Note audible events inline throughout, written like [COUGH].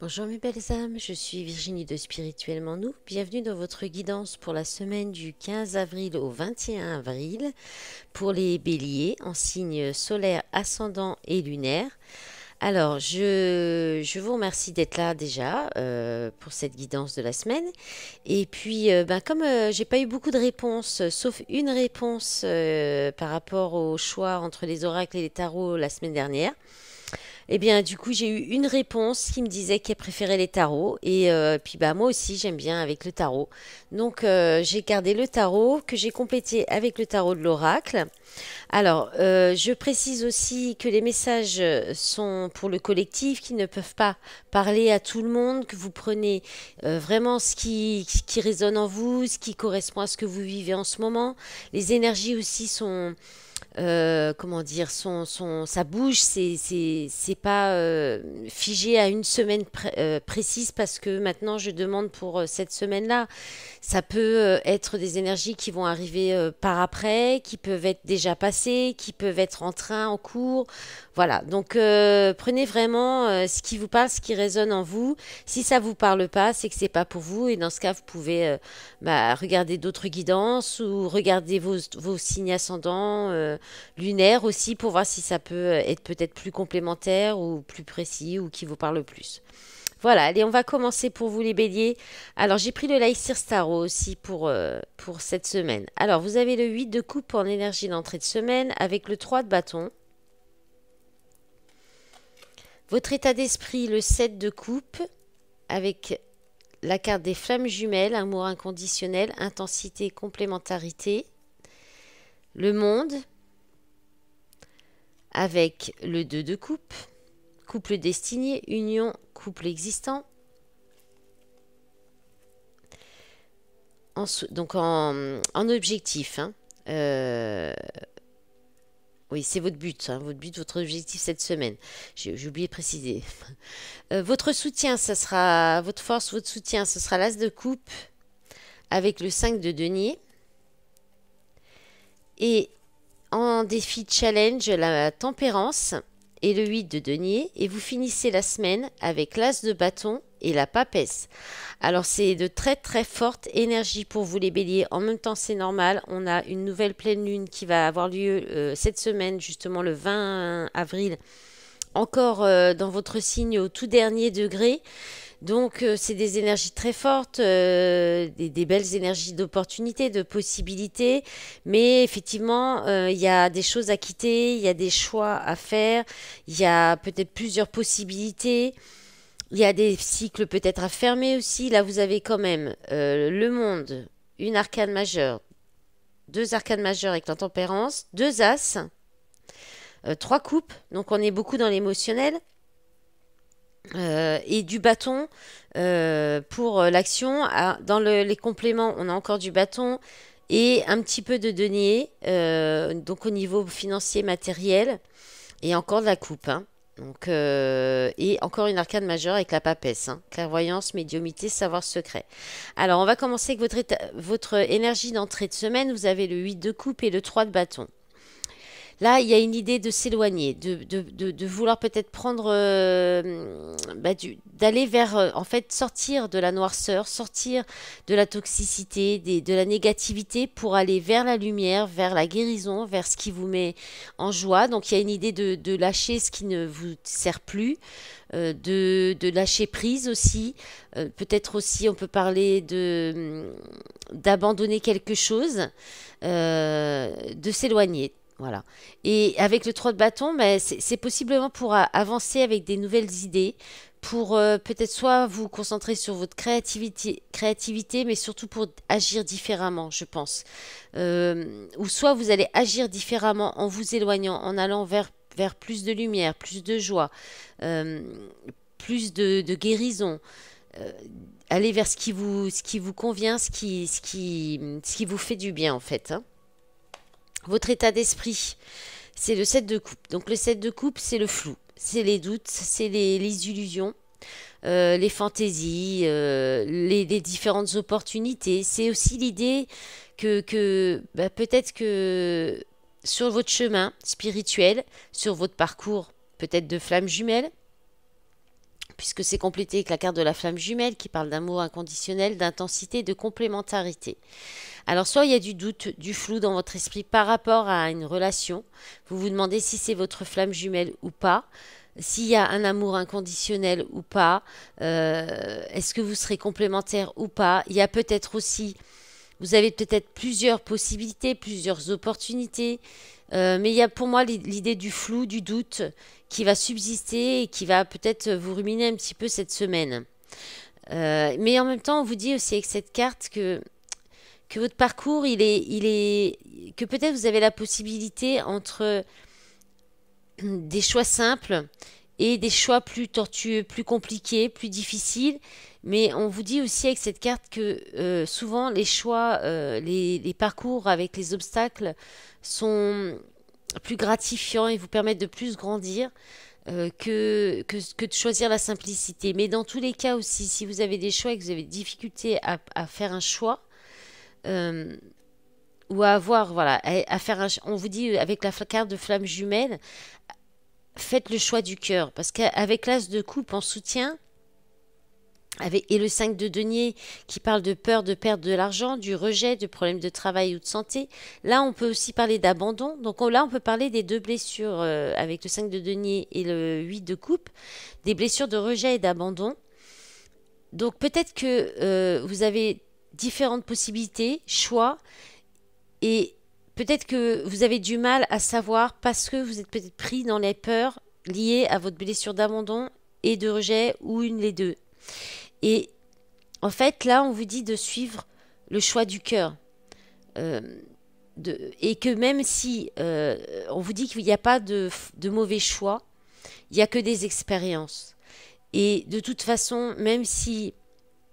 Bonjour mes belles âmes, je suis Virginie de Spirituellement Nous. Bienvenue dans votre guidance pour la semaine du 15 avril au 21 avril pour les béliers en signe solaire ascendant et lunaire. Alors, je, vous remercie d'être là déjà euh, pour cette guidance de la semaine. Et puis, euh, ben, comme je euh, j'ai pas eu beaucoup de réponses, sauf une réponse par rapport au choix entre les oracles et les tarots la semaine dernière, eh bien, du coup, j'ai eu une réponse qui me disait qu'elle préférait les tarots. Et euh, puis, bah, moi aussi, j'aime bien avec le tarot. Donc, euh, j'ai gardé le tarot que j'ai complété avec le tarot de l'oracle. Alors, euh, je précise aussi que les messages sont pour le collectif, qui ne peuvent pas parler à tout le monde, que vous prenez vraiment ce qui, ce qui résonne en vous, ce qui correspond à ce que vous vivez en ce moment. Les énergies aussi sont euh, comment dire, son, son, sa bouche, c'est pas euh, figé à une semaine euh, précise parce que maintenant je demande pour cette semaine-là. Ça peut être des énergies qui vont arriver par après, qui peuvent être déjà passées, qui peuvent être en train, en cours. Voilà, donc prenez vraiment ce qui vous parle, ce qui résonne en vous. Si ça vous parle pas, c'est que c'est pas pour vous et dans ce cas, vous pouvez bah, regarder d'autres guidances ou regarder vos signes ascendants euh, lunaire aussi pour voir si ça peut être peut-être plus complémentaire ou plus précis ou qui vous parle le plus. Voilà, allez, on va commencer pour vous les béliers. Alors, j'ai pris le Lycir Starot aussi pour, euh, pour cette semaine. Alors, vous avez le 8 de coupe en énergie d'entrée de semaine avec le 3 de bâton. Votre état d'esprit, le 7 de coupe avec la carte des flammes jumelles, amour inconditionnel, intensité, complémentarité. Le monde, avec le 2 de coupe, couple destiné, union, couple existant. donc en, objectif, hein, euh, oui, c'est votre but, hein, votre but, votre objectif cette semaine. J'ai oublié de préciser. [LAUGHS] Euh, votre soutien, ça sera votre force, votre soutien, ce sera l'as de coupe avec le 5 de denier. Et en défi challenge la tempérance et le 8 de denier et vous finissez la semaine avec l'as de bâton et la papesse. Alors c'est de très très forte énergie pour vous les béliers. En même temps c'est normal, on a une nouvelle pleine lune qui va avoir lieu euh, cette semaine justement le 20 avril encore euh, dans votre signe au tout dernier degré. Donc euh, c'est des énergies très fortes, euh, des, belles énergies d'opportunités, de possibilités, mais effectivement euh, il y a des choses à quitter, il y a des choix à faire, il y a peut-être plusieurs possibilités. Il y a des cycles peut-être à fermer aussi. Là, vous avez quand même le monde, une arcane majeure, deux arcanes majeures avec l'intempérance, deux as, trois coupes. Donc, on est beaucoup dans l'émotionnel. Euh, et du bâton euh, pour euh, l'action. Ah, dans les compléments, on a encore du bâton et un petit peu de denier, donc au niveau financier, matériel, et encore de la coupe. Hein. Donc, et encore une arcade majeure avec la papesse. Hein. Clairvoyance, médiumité, savoir secret. Alors, on va commencer avec votre, votre énergie d'entrée de semaine. Vous avez le 8 de coupe et le 3 de bâton. Là, il y a une idée de s'éloigner, de, de, vouloir peut-être prendre, euh, bah, d'aller vers, euh, en fait, sortir de la noirceur, sortir de la toxicité, des, de la négativité pour aller vers la lumière, vers la guérison, vers ce qui vous met en joie. Donc, il y a une idée de, lâcher ce qui ne vous sert plus, euh, de, lâcher prise aussi. peut-être aussi, on peut parler de d'abandonner quelque chose, de s'éloigner voilà. Et avec le 3 de bâton, ben, c'est possiblement pour avancer avec des nouvelles idées, pour euh, peut-être soit vous concentrer sur votre créativité, créativité, mais surtout pour agir différemment, je pense. Euh, ou soit vous allez agir différemment en vous éloignant, en allant vers, vers plus de lumière, plus de joie, euh, plus de, guérison. aller vers ce qui vous, ce qui vous convient, ce qui, qui, ce qui vous fait du bien en fait. Hein. Votre état d'esprit, c'est le 7 de coupe. Donc le 7 de coupe, c'est le flou, c'est les doutes, c'est les, illusions. Euh, les fantaisies, euh, les, différentes opportunités. C'est aussi l'idée que, bah, peut-être que sur votre chemin spirituel, sur votre parcours peut-être de flammes jumelles puisque c'est complété avec la carte de la flamme jumelle qui parle d'amour inconditionnel, d'intensité, de complémentarité. Alors soit il y a du doute, du flou dans votre esprit par rapport à une relation, vous vous demandez si c'est votre flamme jumelle ou pas, s'il y a un amour inconditionnel ou pas, euh, est-ce que vous serez complémentaire ou pas, il y a peut-être aussi... Vous avez peut-être plusieurs possibilités, plusieurs opportunités, euh, mais il y a pour moi l'idée du flou, du doute qui va subsister et qui va peut-être vous ruminer un petit peu cette semaine. Euh, mais en même temps, on vous dit aussi avec cette carte que, que votre parcours, il est, il est, que peut-être vous avez la possibilité entre des choix simples et des choix plus tortueux, plus compliqués, plus difficiles. Mais on vous dit aussi avec cette carte que euh, souvent les choix, euh, les, parcours avec les obstacles sont plus gratifiants et vous permettent de plus grandir. Euh, que, que, de choisir la simplicité. Mais dans tous les cas aussi, si vous avez des choix et que vous avez difficulté à, faire un choix, ou à avoir, voilà, à, faire un, on vous dit avec la carte de flamme jumelle, faites le choix du cœur. Parce qu'avec l'as de coupe en soutien, avec, et le 5 de denier qui parle de peur de perdre de l'argent, du rejet, de problèmes de travail ou de santé, là on peut aussi parler d'abandon. Donc là on peut parler des deux blessures euh, avec le 5 de denier et le 8 de coupe, des blessures de rejet et d'abandon. Donc peut-être que euh, vous avez différentes possibilités, choix, et Peut-être que vous avez du mal à savoir parce que vous êtes peut-être pris dans les peurs liées à votre blessure d'abandon et de rejet ou une les deux. Et en fait, là, on vous dit de suivre le choix du cœur. Euh, et que même si euh, on vous dit qu'il n'y a pas de, de mauvais choix, il n'y a que des expériences. Et de toute façon, même si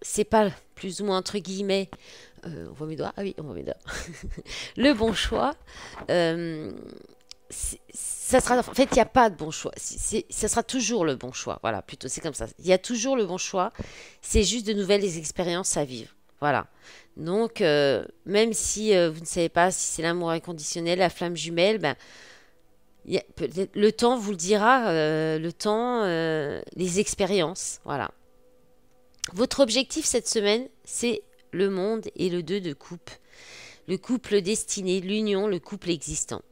c'est pas plus ou moins entre guillemets euh, on voit mes doigts Ah oui, on voit mes doigts. [LAUGHS] le bon choix, euh, ça sera. En fait, il n'y a pas de bon choix. C'est, ça sera toujours le bon choix. Voilà, plutôt, c'est comme ça. Il y a toujours le bon choix. C'est juste de nouvelles expériences à vivre. Voilà. Donc, euh, même si vous ne savez pas si c'est l'amour inconditionnel, la flamme jumelle, ben, le temps vous le dira, le temps, les expériences. Voilà. Votre objectif cette semaine, c'est le monde et le 2 de coupe, le couple destiné, l'union, le couple existant.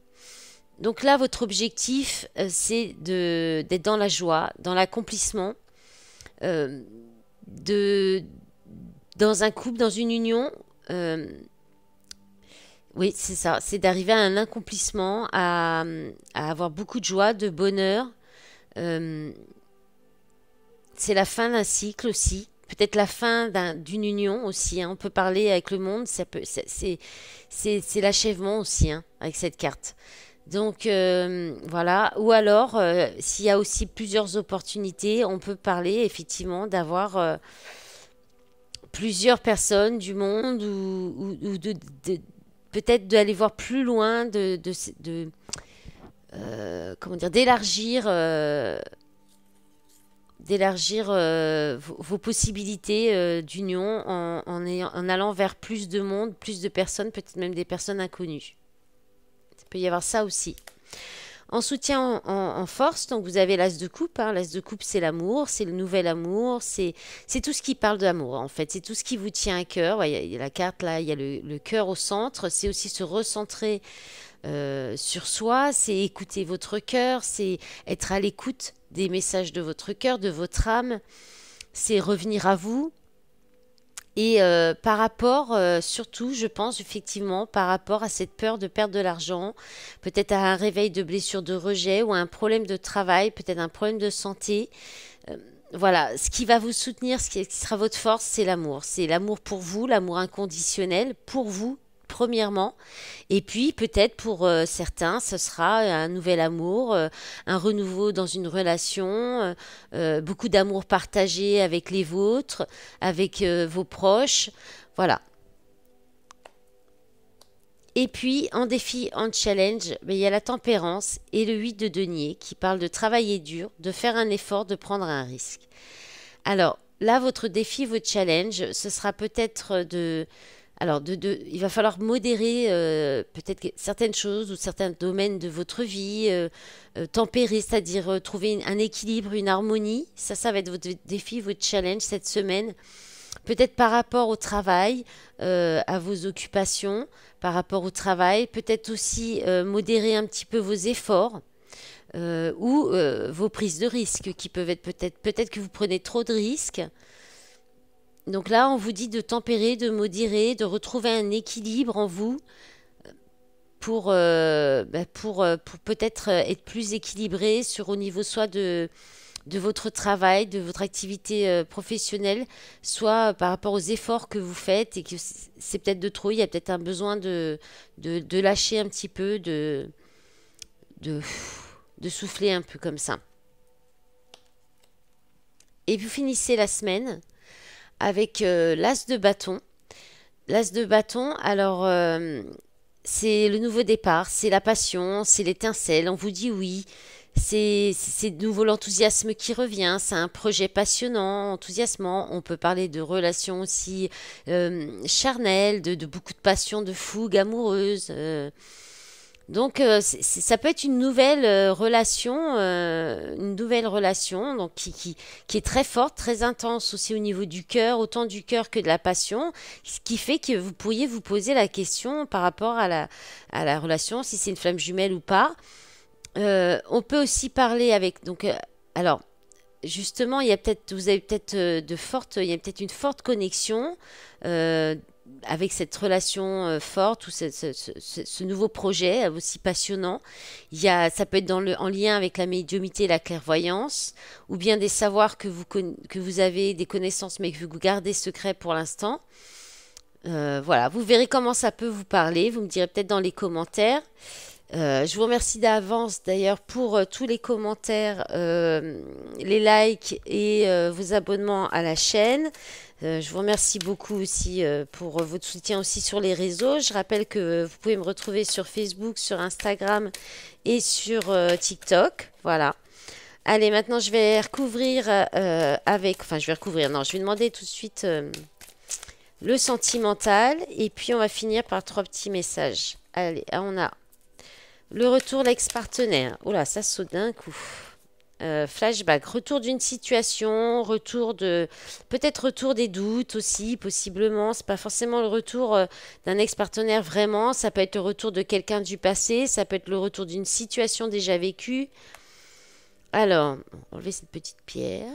Donc là, votre objectif, euh, c'est d'être dans la joie, dans l'accomplissement, euh, de, dans un couple, dans une union. Euh, oui, c'est ça, c'est d'arriver à un accomplissement, à, avoir beaucoup de joie, de bonheur. c'est la fin d'un cycle aussi peut-être la fin d'une union aussi. Hein. On peut parler avec le monde, c'est l'achèvement aussi hein, avec cette carte. Donc euh, voilà, ou alors euh, s'il y a aussi plusieurs opportunités, on peut parler effectivement d'avoir euh, plusieurs personnes du monde ou, peut-être d'aller voir plus loin, de, de comment dire, d'élargir d'élargir euh, vos, possibilités euh, d'union en, en, allant vers plus de monde, plus de personnes, peut-être même des personnes inconnues. Il peut y avoir ça aussi. En soutien en, force, donc vous avez l'as de coupe. Hein. L'as de coupe, c'est l'amour, c'est le nouvel amour, c'est tout ce qui parle d'amour en fait. C'est tout ce qui vous tient à cœur. Il y, a la carte là, il y a le, cœur au centre. C'est aussi se recentrer euh, sur soi, c'est écouter votre cœur, c'est être à l'écoute des messages de votre cœur, de votre âme, c'est revenir à vous, et euh, par rapport, euh, surtout, je pense effectivement, par rapport à cette peur de perdre de l'argent, peut-être à un réveil de blessure de rejet ou un problème de travail, peut-être un problème de santé. Euh, voilà, ce qui va vous soutenir, ce qui sera votre force, c'est l'amour. C'est l'amour pour vous, l'amour inconditionnel pour vous premièrement. Et puis peut-être pour euh, certains, ce sera euh, un nouvel amour, euh, un renouveau dans une relation, beaucoup d'amour partagé avec les vôtres, avec vos proches. Voilà. Et puis, en défi, en challenge, il y a la tempérance et le 8 de denier qui parle de travailler dur, de faire un effort, de prendre un risque. Alors, là, votre défi, votre challenge, ce sera peut-être de, alors, il va falloir modérer euh, peut-être certaines choses ou certains domaines de votre vie, euh, euh, tempérer, c'est-à-dire trouver un équilibre, une harmonie. Ça, ça va être votre défi, votre challenge cette semaine. Peut-être par rapport au travail, à vos occupations, par rapport au travail. Peut-être aussi modérer un petit peu vos efforts. ou vos prises de risques qui peuvent être peut-être peut-être que vous prenez trop de risques donc là, on vous dit de tempérer, de modérer, de retrouver un équilibre en vous euh, pour, euh, bah, euh, pour, peut-être être plus équilibré sur au niveau soit de, de votre travail, de votre activité professionnelle, soit par rapport aux efforts que vous faites et que c'est peut-être de trop, il y a peut-être un besoin de, de, lâcher un petit peu, de, de souffler un peu comme ça. Et vous finissez la semaine avec euh, l'as de bâton. L'as de bâton, alors euh, c'est le nouveau départ, c'est la passion, c'est l'étincelle, on vous dit oui, c'est de nouveau l'enthousiasme qui revient, c'est un projet passionnant, enthousiasmant, on peut parler de relations aussi euh, charnelles, de, de, beaucoup de passion, de fougue amoureuse. Donc euh, ça peut être une nouvelle euh, relation, euh, une nouvelle relation donc qui, est très forte, très intense aussi au niveau du cœur, autant du cœur que de la passion, ce qui fait que vous pourriez vous poser la question par rapport à la, à la relation, si c'est une flamme jumelle ou pas. on peut aussi parler avec donc alors justement il y a peut-être vous avez peut-être de fortes il y a peut-être une forte connexion avec cette relation euh, forte ou ce, nouveau projet euh, aussi passionnant, il y a, ça peut être dans le, en lien avec la médiumité et la clairvoyance, ou bien des savoirs que vous, que vous avez, des connaissances, mais que vous gardez secret pour l'instant. Euh, voilà, vous verrez comment ça peut vous parler, vous me direz peut-être dans les commentaires. Euh, je vous remercie d'avance d'ailleurs pour euh, tous les commentaires, euh, les likes et vos abonnements à la chaîne. je vous remercie beaucoup aussi pour votre soutien aussi sur les réseaux. Je rappelle que vous pouvez me retrouver sur Facebook, sur Instagram et sur TikTok. Voilà. Allez, maintenant je vais recouvrir avec... Enfin, je vais recouvrir. Non, je vais demander tout de suite le sentimental. Et puis on va finir par trois petits messages. Allez, on a le retour l'ex-partenaire. Oh là, ça saute d'un coup. Euh, flashback, retour d'une situation, retour de peut-être retour des doutes aussi, possiblement. C'est pas forcément le retour euh, d'un ex-partenaire vraiment. Ça peut être le retour de quelqu'un du passé, ça peut être le retour d'une situation déjà vécue. Alors, enlever cette petite pierre.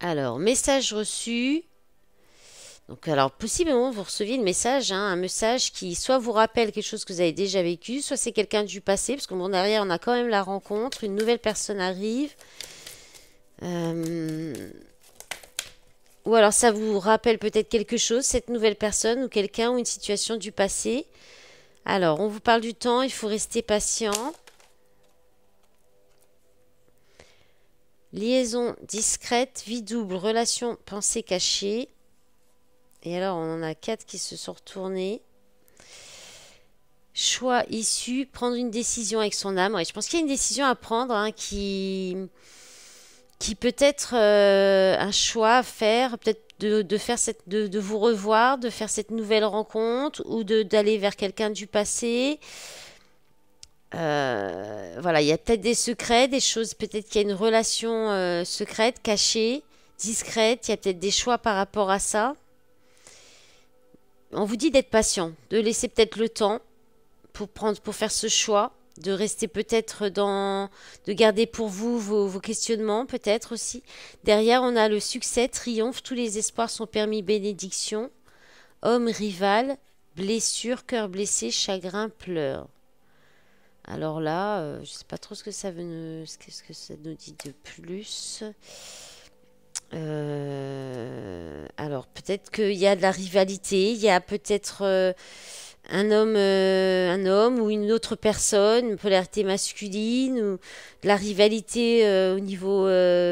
Alors, message reçu. Donc, alors, possiblement, vous recevez le message, hein, un message qui soit vous rappelle quelque chose que vous avez déjà vécu, soit c'est quelqu'un du passé, parce que bon, derrière, on a quand même la rencontre, une nouvelle personne arrive. Euh, ou alors, ça vous rappelle peut-être quelque chose, cette nouvelle personne, ou quelqu'un, ou une situation du passé. Alors, on vous parle du temps, il faut rester patient. Liaison discrète, vie double, relation, pensée cachée. Et alors, on en a quatre qui se sont retournés. Choix issu, prendre une décision avec son âme. Et je pense qu'il y a une décision à prendre hein, qui, peut être euh, un choix à faire, peut-être de, faire de, vous revoir, de faire cette nouvelle rencontre ou d'aller vers quelqu'un du passé. Euh, voilà, il y a peut-être des secrets, des choses, peut-être qu'il y a une relation euh, secrète, cachée, discrète, il y a peut-être des choix par rapport à ça on vous dit d'être patient, de laisser peut-être le temps pour, prendre, pour faire ce choix, de rester peut-être dans, de garder pour vous vos, questionnements peut-être aussi. Derrière, on a le succès, triomphe, tous les espoirs sont permis, bénédiction, homme rival, blessure, cœur blessé, chagrin, pleurs. Alors là, euh, je ne sais pas trop ce que ça veut, nous, ce que ça nous dit de plus. Euh, alors peut-être qu'il y a de la rivalité, il y a peut-être euh, un homme, euh, un homme ou une autre personne, une polarité masculine ou de la rivalité au niveau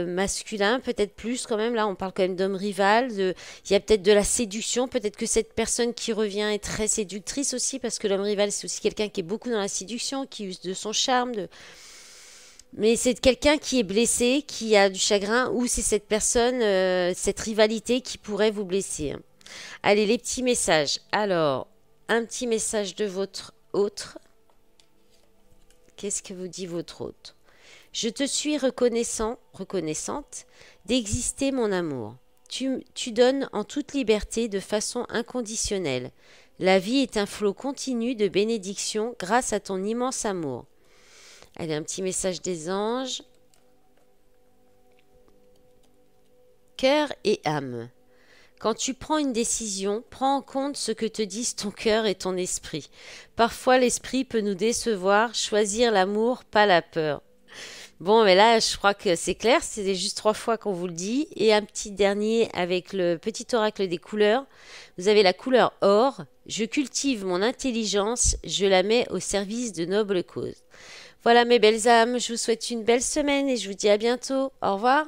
masculin, peut-être plus quand même. Là, on parle quand même d'homme rival. il y a peut-être de la séduction, peut-être que cette personne qui revient est très séductrice aussi parce que l'homme rival c'est aussi quelqu'un qui est beaucoup dans la séduction, qui use de son charme, de mais c'est quelqu'un qui est blessé, qui a du chagrin, ou c'est cette personne, euh, cette rivalité qui pourrait vous blesser. Allez, les petits messages. Alors, un petit message de votre autre. Qu'est-ce que vous dit votre autre Je te suis reconnaissant, reconnaissante d'exister, mon amour. Tu, tu donnes en toute liberté de façon inconditionnelle. La vie est un flot continu de bénédictions grâce à ton immense amour. Allez, un petit message des anges. Cœur et âme. Quand tu prends une décision, prends en compte ce que te disent ton cœur et ton esprit. Parfois l'esprit peut nous décevoir, choisir l'amour, pas la peur. Bon, mais là, je crois que c'est clair, c'était juste trois fois qu'on vous le dit. Et un petit dernier avec le petit oracle des couleurs. Vous avez la couleur or. Je cultive mon intelligence, je la mets au service de nobles causes. Voilà mes belles âmes, je vous souhaite une belle semaine et je vous dis à bientôt. Au revoir.